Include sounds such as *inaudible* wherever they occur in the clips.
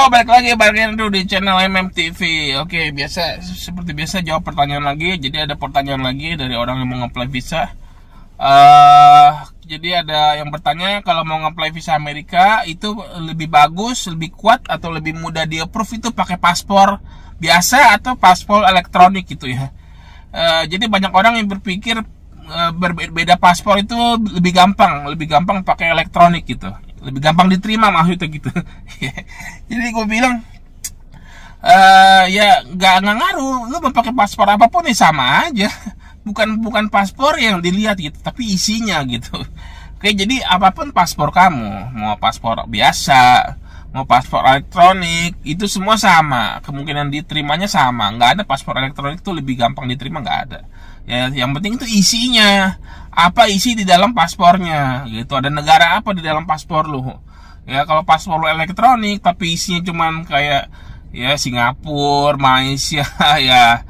Yo, oh, balik lagi balik lagi di channel MMTV. Oke, biasa seperti biasa jawab pertanyaan lagi. Jadi ada pertanyaan lagi dari orang yang mau ngeplay visa. Uh, jadi ada yang bertanya kalau mau ngeplay visa Amerika itu lebih bagus, lebih kuat atau lebih mudah di approve itu pakai paspor biasa atau paspor elektronik gitu ya. Uh, jadi banyak orang yang berpikir uh, berbeda paspor itu lebih gampang, lebih gampang pakai elektronik gitu lebih gampang diterima maksudnya gitu *laughs* ya. jadi gue bilang eh ya nggak ngaruh lu mau pakai paspor apapun nih ya sama aja bukan bukan paspor yang dilihat gitu tapi isinya gitu oke jadi apapun paspor kamu mau paspor biasa mau paspor elektronik itu semua sama kemungkinan diterimanya sama nggak ada paspor elektronik itu lebih gampang diterima nggak ada ya yang penting itu isinya apa isi di dalam paspornya gitu ada negara apa di dalam paspor lu ya kalau paspor lu elektronik tapi isinya cuman kayak ya Singapura Malaysia *laughs* ya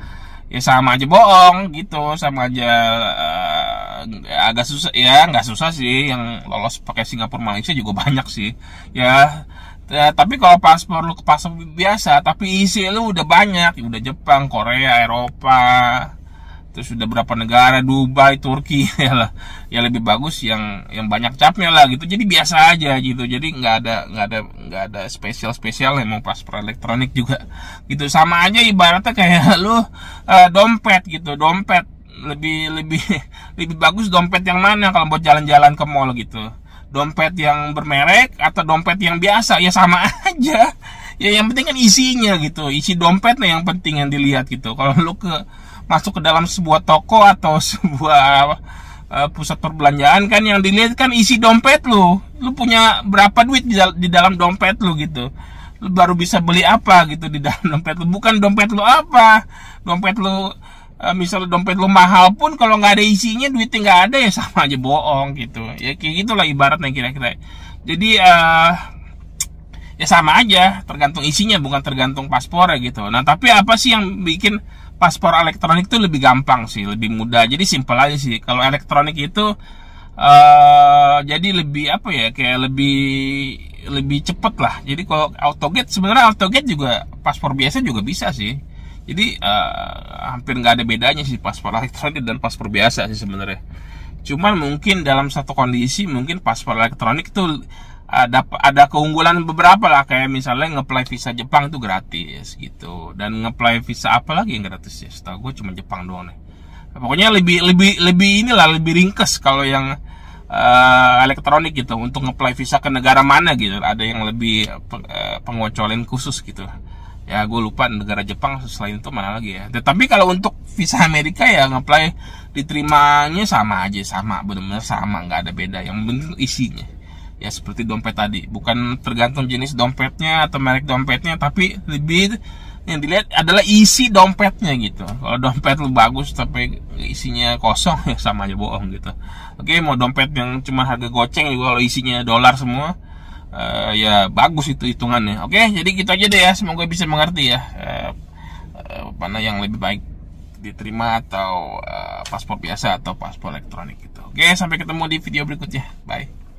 ya sama aja bohong gitu sama aja uh, agak susah ya nggak susah sih yang lolos pakai Singapura Malaysia juga banyak sih ya Ya, tapi kalau paspor lu ke paspor biasa, tapi isi e lu udah banyak, ya, udah Jepang, Korea, Eropa, terus udah berapa negara, Dubai, Turki, *laughs* ya lah. Ya lebih bagus yang yang banyak capnya lah gitu. Jadi biasa aja gitu. Jadi nggak ada nggak ada nggak ada spesial spesial emang paspor elektronik juga. Gitu sama aja ibaratnya kayak *laughs* lu uh, dompet gitu, dompet lebih lebih *laughs* lebih bagus dompet yang mana kalau buat jalan-jalan ke mall gitu dompet yang bermerek atau dompet yang biasa ya sama *laughs* aja ya yang penting kan isinya gitu isi dompetnya yang penting yang dilihat gitu kalau lu ke masuk ke dalam sebuah toko atau *laughs* sebuah uh, pusat perbelanjaan kan yang dilihat kan isi dompet lu lu punya berapa duit di, dal di dalam dompet lu gitu lu baru bisa beli apa gitu di dalam *laughs* dompet lu bukan dompet lu apa dompet lu Eh, misalnya dompet lo mahal pun kalau nggak ada isinya duitnya nggak ada ya sama aja bohong gitu ya kayak gitulah ibaratnya kira-kira jadi uh, ya sama aja tergantung isinya bukan tergantung paspor ya gitu nah tapi apa sih yang bikin paspor elektronik itu lebih gampang sih lebih mudah jadi simpel aja sih kalau elektronik itu uh, jadi lebih apa ya kayak lebih lebih cepet lah jadi kalau autogate sebenarnya autogate juga paspor biasa juga bisa sih jadi uh, hampir nggak ada bedanya sih paspor elektronik dan paspor biasa sih sebenarnya cuman mungkin dalam satu kondisi mungkin paspor elektronik itu ada ada keunggulan beberapa lah kayak misalnya ngeplay visa Jepang itu gratis gitu dan ngeplay visa apa lagi yang gratis ya setahu gue cuma Jepang doang nih pokoknya lebih lebih lebih inilah lebih ringkes kalau yang uh, elektronik gitu untuk ngeplay visa ke negara mana gitu ada yang lebih uh, pengocolin khusus gitu ya gue lupa negara Jepang selain itu mana lagi ya tetapi kalau untuk visa Amerika ya ngeplay diterimanya sama aja sama benar-benar sama nggak ada beda yang penting isinya ya seperti dompet tadi bukan tergantung jenis dompetnya atau merek dompetnya tapi lebih yang dilihat adalah isi dompetnya gitu kalau dompet lu bagus tapi isinya kosong *laughs* ya sama aja bohong gitu oke mau dompet yang cuma harga goceng juga kalau isinya dolar semua uh, ya bagus itu hitungannya oke okay, jadi kita gitu aja deh ya semoga bisa mengerti ya uh, eh, uh, eh, mana yang lebih baik diterima atau uh, paspor biasa atau paspor elektronik gitu oke okay, sampai ketemu di video berikutnya bye